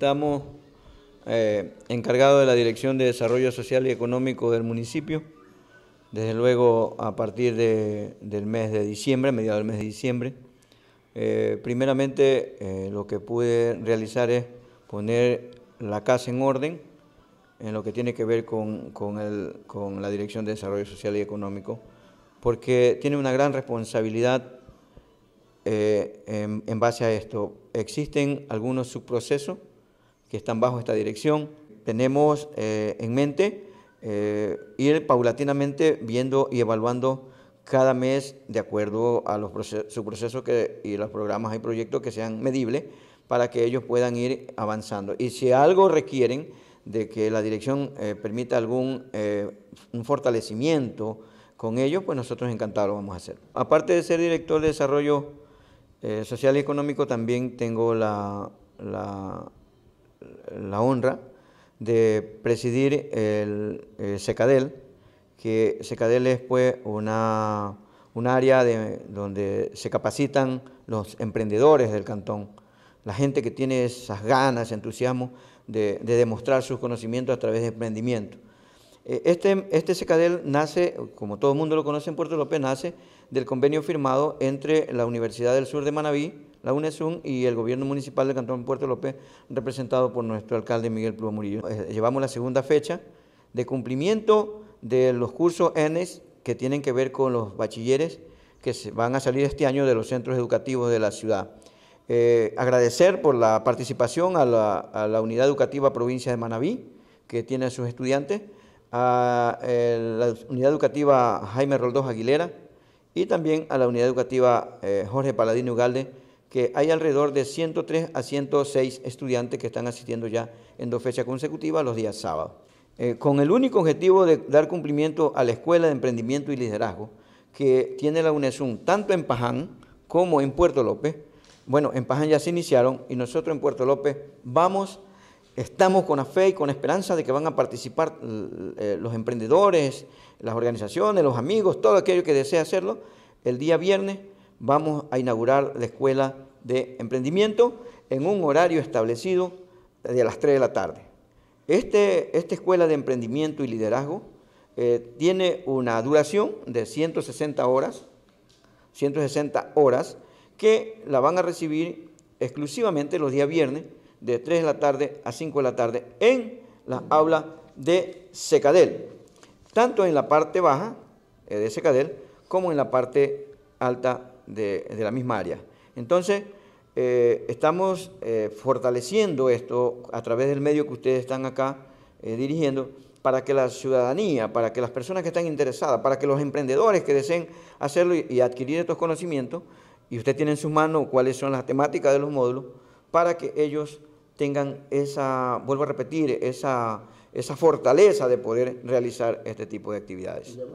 Estamos eh, encargados de la Dirección de Desarrollo Social y Económico del municipio. Desde luego, a partir de, del mes de diciembre, a mediados del mes de diciembre, eh, primeramente eh, lo que pude realizar es poner la casa en orden en lo que tiene que ver con, con, el, con la Dirección de Desarrollo Social y Económico, porque tiene una gran responsabilidad eh, en, base a esto. Existen algunos subprocesos que están bajo esta dirección. Tenemos eh, en mente eh, ir paulatinamente viendo y evaluando cada mes de acuerdo a los su proceso y los programas y proyectos que sean medibles para que ellos puedan ir avanzando. Y si algo requieren de que la dirección eh, permita algún fortalecimiento con ellos, pues nosotros encantados lo vamos a hacer. Aparte de ser director de desarrollo social y económico, también tengo la la honra de presidir el, eh, SECADEL, que SECADEL es pues una, un área de, donde se capacitan los emprendedores del cantón, la gente que tiene esas ganas, entusiasmo de, demostrar sus conocimientos a través de emprendimiento. Eh, este, este, SECADEL nace, como todo el mundo lo conoce en Puerto López, nace del convenio firmado entre la Universidad del Sur de Manabí la UNESUN y el gobierno municipal del Cantón Puerto López, representado por nuestro alcalde Miguel Pluma Murillo. Eh, llevamos la segunda fecha de cumplimiento de los cursos ENES que tienen que ver con los bachilleres que van a salir este año de los centros educativos de la ciudad. Eh, agradecer por la participación a la, Unidad Educativa Provincia de Manabí, que tiene a sus estudiantes, a eh, la Unidad Educativa Jaime Roldós Aguilera y también a la Unidad Educativa Jorge Paladino Ugalde, que hay alrededor de 103 a 106 estudiantes que están asistiendo ya en dos fechas consecutivas los días sábados, eh, con el único objetivo de dar cumplimiento a la Escuela de Emprendimiento y Liderazgo que tiene la UNESUN tanto en Paján como en Puerto López. Bueno, en Paján ya se iniciaron y nosotros en Puerto López vamos, estamos con la fe y con esperanza de que van a participar eh, los emprendedores, las organizaciones, los amigos, todo aquello que desea hacerlo. El día viernes vamos a inaugurar la escuela de emprendimiento en un horario establecido de las 3 de la tarde. Este, esta escuela de emprendimiento y liderazgo eh, tiene una duración de 160 horas, 160 horas que la van a recibir exclusivamente los días viernes de 3 de la tarde a 5 de la tarde en la aula de Secadel, tanto en la parte baja eh, de Secadel como en la parte alta de, de la misma área. Entonces, eh, estamos eh, fortaleciendo esto a través del medio que ustedes están acá eh, dirigiendo para que la ciudadanía, para que las personas que están interesadas, para que los emprendedores que deseen hacerlo y, adquirir estos conocimientos, y usted tiene en sus manos cuáles son las temáticas de los módulos, para que ellos tengan esa, vuelvo a repetir, esa, esa fortaleza de poder realizar este tipo de actividades.